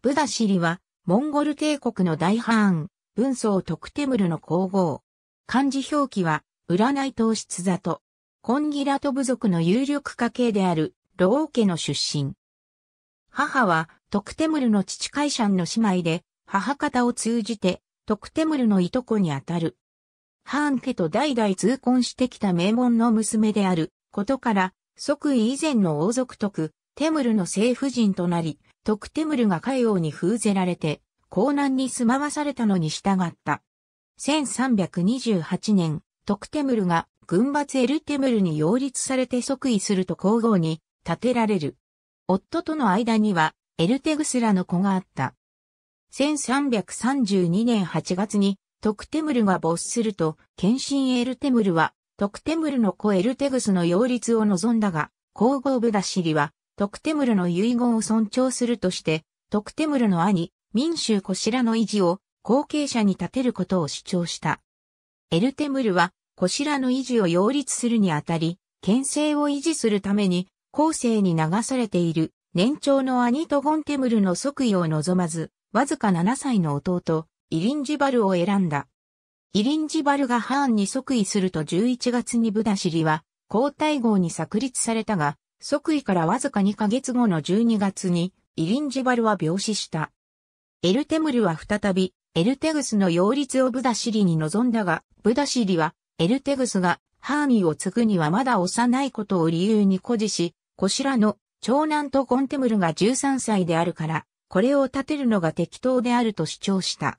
ブダシリは、モンゴル帝国の大ハーン、文宗徳テムルの皇后。漢字表記は、占い糖質座と、コンギラト部族の有力家系である、ロ王家の出身。母は、徳テムルの父カイシャンの姉妹で、母方を通じて、徳テムルのいとこにあたる。ハーン家と代々通婚してきた名門の娘であることから、即位以前の王族徳、テムルの政府人となり、トクテムルが海王に封ぜられて、江南に住まわされたのに従った。1328年、トクテムルが軍閥エルテムルに擁立されて即位すると皇后に建てられる。夫との間にはエルテグスラの子があった。1332年8月にトクテムルが没すると、献身エルテムルはトクテムルの子エルテグスの擁立を望んだが、皇后ブダシリはトクテムルの遺言を尊重するとして、トクテムルの兄、民衆コシラの維持を後継者に立てることを主張した。エルテムルは、コシラの維持を擁立するにあたり、県政を維持するために、後世に流されている年長の兄とゴンテムルの即位を望まず、わずか7歳の弟、イリンジバルを選んだ。イリンジバルがハーンに即位すると11月にブダシリは、皇太后に炸立されたが、即位からわずか2ヶ月後の12月に、イリンジバルは病死した。エルテムルは再び、エルテグスの擁立をブダシリに臨んだが、ブダシリは、エルテグスが、ハーミーを継ぐにはまだ幼いことを理由に誇示し、こしらの長男とゴンテムルが13歳であるから、これを立てるのが適当であると主張した。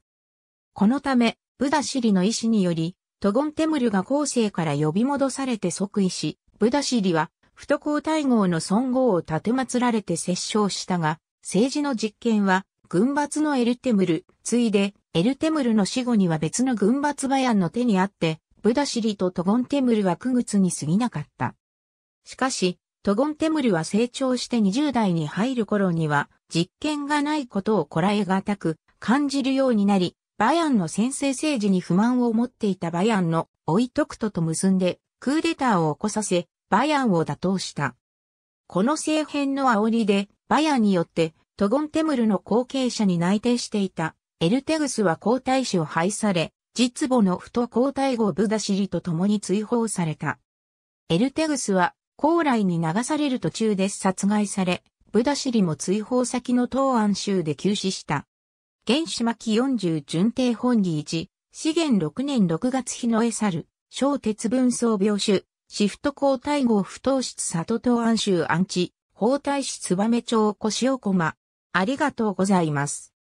このため、ブダシリの意思により、トゴンテムルが後世から呼び戻されて即位し、ブダシリは不都皇太后の尊号を立て祀られて摂政したが、政治の実権は、軍閥のエルテムル、ついで、エルテムルの死後には別の軍閥バヤンの手にあって、ブダシリとトゴンテムルは苦靴に過ぎなかった。しかし、トゴンテムルは成長して20代に入る頃には、実権がないことをこらえがたく感じるようになり、バヤンの先制政治に不満を持っていたバヤンのオいとくとと結んで、クーデターを起こさせ、バヤンを打倒した。この政変の煽りで、バヤンによって、トゴンテムルの後継者に内定していた、エルテグスは皇太子を廃され、実母のと皇太后ブダシリと共に追放された。エルテグスは、高麗に流される途中で殺害され、ブダシリも追放先の東安州で急死した。原始巻40巡帝本義1、資源6年6月日の絵猿、小鉄文装病種、シフト交代後不当室里東安州安置、包帯市燕町腰尾駒。ありがとうございます。